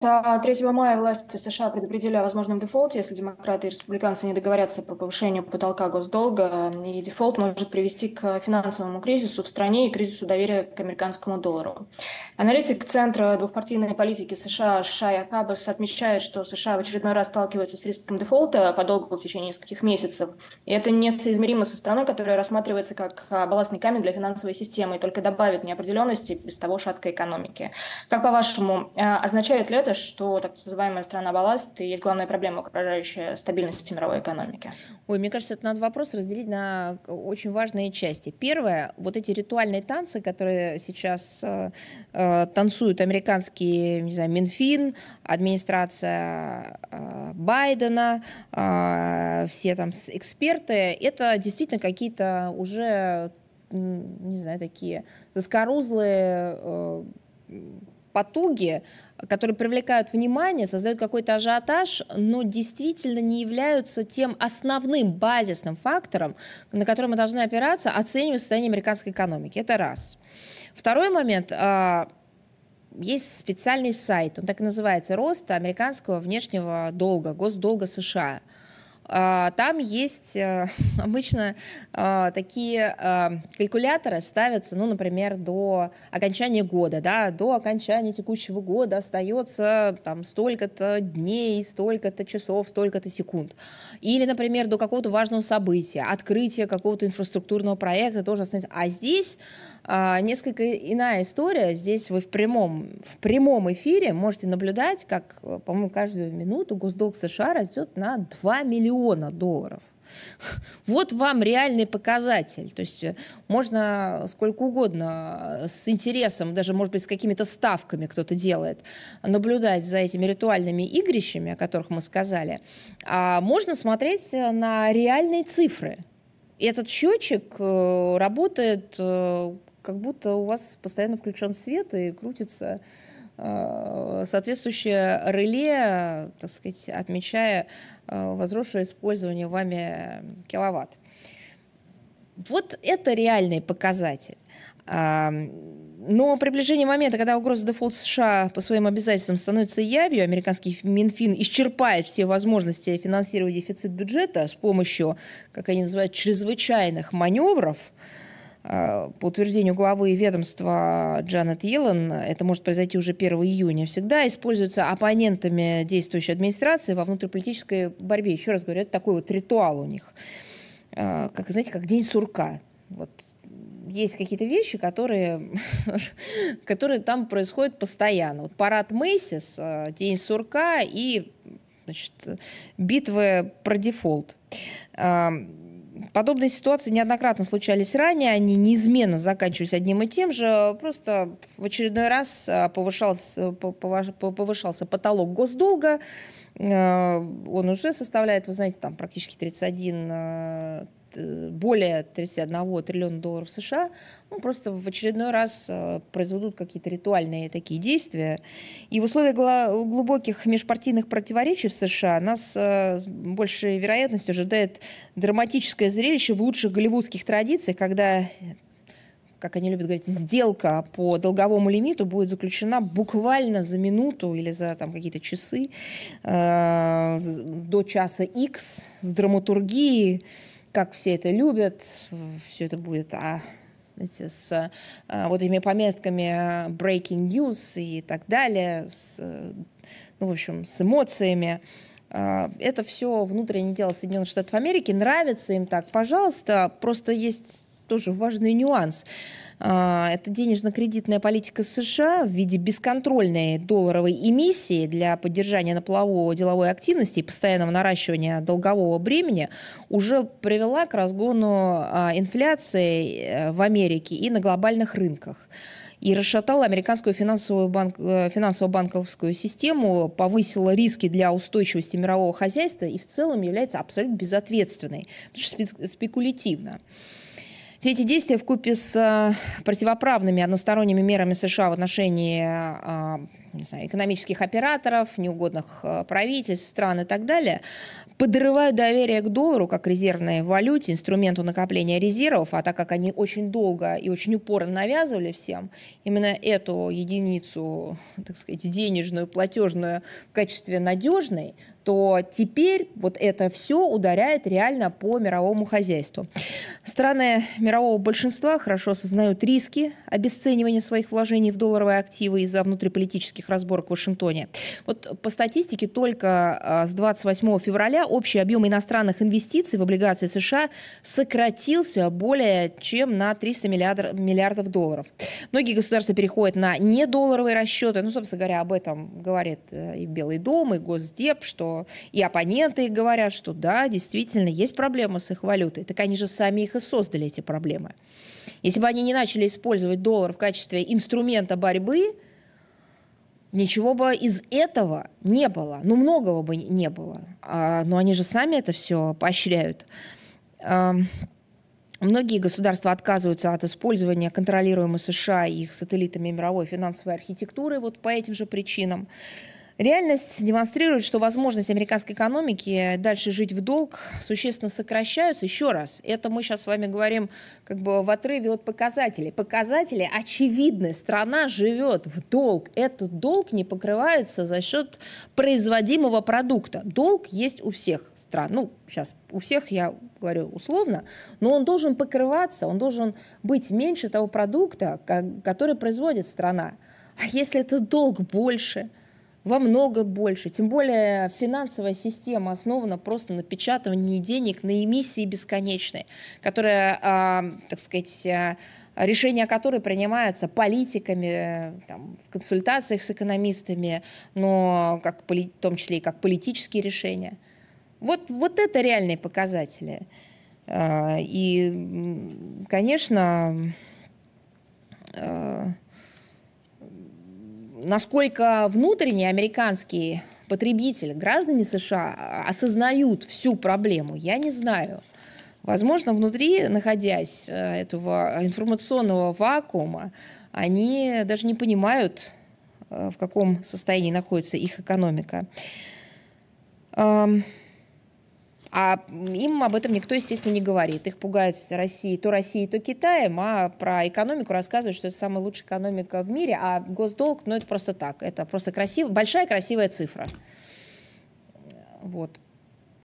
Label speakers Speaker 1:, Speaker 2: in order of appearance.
Speaker 1: 3 э, мая власти США предупредили о возможном дефолте, если демократы и республиканцы не договорятся по повышению потолка госдолга, и дефолт может привести к финансовому кризису в стране и кризису доверия к американскому доллару. Аналитик Центра двухпартийной политики США Шая Кабас отмечает, что США в очередной раз сталкиваются с риском дефолта по долгу в течение нескольких месяцев, и это несоизмеримо со страной, которая рассматривается как балластный камень для финансовой системы и только добавит неопределенности без того шаткой экономики. Как по-вашему, э, означает ли это, ответа, что так называемая страна балласт и есть главная проблема, угрожающая стабильности мировой экономики? Ой, мне кажется, это надо вопрос разделить на э, очень важные части. Первое, вот эти ритуальные танцы, которые сейчас э, э, танцуют американские, не знаю, Минфин, администрация э, Байдена, э, все там эксперты, это действительно какие-то уже, не знаю, такие заскорузлые э, потуги, которые привлекают внимание, создают какой-то ажиотаж, но действительно не являются тем основным базисным фактором, на который мы должны опираться, оценивая состояние американской экономики. Это раз. Второй момент а, есть специальный сайт, он так и называется, рост американского внешнего долга, госдолга США. А, там есть э, обычно а, такие а, калькуляторы ставятся, ну, например, до окончания года, да, до окончания текущего года остается там столько-то дней, столько-то часов, столько-то секунд. Или, например, до какого-то важного события, открытия какого-то инфраструктурного проекта тоже останется. А здесь несколько иная история. Здесь вы в прямом, в прямом эфире можете наблюдать, как, по-моему, каждую минуту госдолг США растет на 2 миллиона триллиона долларов. Вот вам реальный показатель. То есть э, можно сколько угодно э, с интересом, даже, может быть, с какими-то ставками кто-то делает, наблюдать за этими ритуальными игрищами, о которых мы сказали. А можно смотреть э, на реальные цифры. И этот счетчик работает, как будто у вас постоянно включен свет и крутится Э, соответствующее реле, так сказать, отмечая э, возросшее использование вами киловатт. Вот это реальный показатель. Но приближение момента, когда угроза дефолта США по своим обязательствам становится явью, американский Минфин исчерпает все возможности финансировать дефицит бюджета с помощью, как они называют, чрезвычайных маневров – Э, по утверждению главы ведомства Джанет Йеллен, это может произойти уже 1 июня, всегда используются оппонентами действующей администрации во внутриполитической борьбе. Еще раз говорю, это такой вот ритуал у них. Э, как, знаете, как день сурка. Вот есть какие-то вещи, которые, которые там происходят постоянно. Вот парад Мейсис, э, День сурка и значит, битвы про дефолт. Подобные ситуации неоднократно случались ранее, они неизменно заканчивались одним и тем же. Просто в очередной раз э, повышался, э, повышался потолок госдолга, э, он уже составляет, вы знаете, там практически 31 Э, более 31 триллиона долларов США, ну, просто в очередной раз э, произведут какие-то ритуальные такие действия. И в условиях глубоких межпартийных противоречий в США нас э, с большей вероятностью ожидает драматическое зрелище в лучших голливудских традициях, когда как они любят говорить, сделка по долговому лимиту будет заключена буквально за минуту или за там, какие-то часы э, до часа X с драматургией, как все это любят, все это будет а, знаете, с а, вот этими пометками а, breaking news и так далее, с, ну, в общем, с эмоциями. А, это все внутреннее дело Соединенных Штатов Америки. Нравится им так, пожалуйста. Просто есть тоже важный нюанс. А, это денежно-кредитная политика США в виде бесконтрольной долларовой эмиссии для поддержания наплаву деловой активности и постоянного наращивания долгового бремени уже привела к разгону а, инфляции э, в Америке и на глобальных рынках и расшатала американскую финансовую банк, э, финансово-банковскую систему, повысила риски для устойчивости мирового хозяйства и в целом является абсолютно безответственной, потому что спекулятивно. Все эти действия в купе с э, противоправными односторонними мерами США в отношении а, не знаю, экономических операторов, неугодных э, правительств, стран и так далее, подрывают доверие к доллару как резервной валюте, инструменту накопления резервов, а так как они очень долго и очень упорно навязывали всем именно эту единицу, так сказать, денежную, платежную в качестве надежной, то теперь вот это все ударяет реально по мировому хозяйству. Страны мирового большинства хорошо осознают риски обесценивания своих вложений в долларовые активы из-за внутриполитических разборок в Вашингтоне. Вот по статистике только а, с 28 февраля общий объем иностранных инвестиций в облигации США сократился более чем на 300 миллиардов, миллиардов долларов. Многие государства переходят на недолларовые расчеты. Ну, собственно говоря, об этом говорит э, и Белый дом, и Госдеп, что и оппоненты говорят, что да, действительно, есть проблемы с их валютой. Так они же сами их и создали, эти проблемы проблемы. Если бы они не начали использовать доллар в качестве инструмента борьбы, ничего бы из этого не было. Ну, многого бы не было. А, но они же сами это все поощряют. Многие государства отказываются от использования контролируемой США и их сателлитами мировой финансовой архитектуры вот по этим же причинам. Реальность демонстрирует, что возможности американской экономики дальше жить в долг существенно сокращаются. Еще раз, это мы сейчас с вами говорим как бы в отрыве от показателей. Показатели очевидны. Страна живет в долг. Этот долг не покрывается за счет производимого продукта. Долг есть у всех стран. Ну, сейчас у всех я говорю условно, но он должен покрываться, он должен быть меньше того продукта, который производит страна. А если этот долг больше – во много больше. Тем более финансовая система основана просто на печатании денег, на эмиссии бесконечной, которая, а, так сказать, а, решение которой принимается политиками, там, в консультациях с экономистами, но как, в том числе и как политические решения. Вот, вот это реальные показатели. А, и, конечно, насколько внутренние американские потребители, граждане США осознают всю проблему, я не знаю. Возможно, внутри, находясь э, этого информационного вакуума, они даже не понимают, э, в каком состоянии находится их экономика. А им об этом никто, естественно, не говорит. Их пугают России, то России, то Китаем, а про экономику рассказывают, что это самая лучшая экономика в мире, а госдолг, ну, это просто так. Это просто красивая большая красивая цифра. Вот.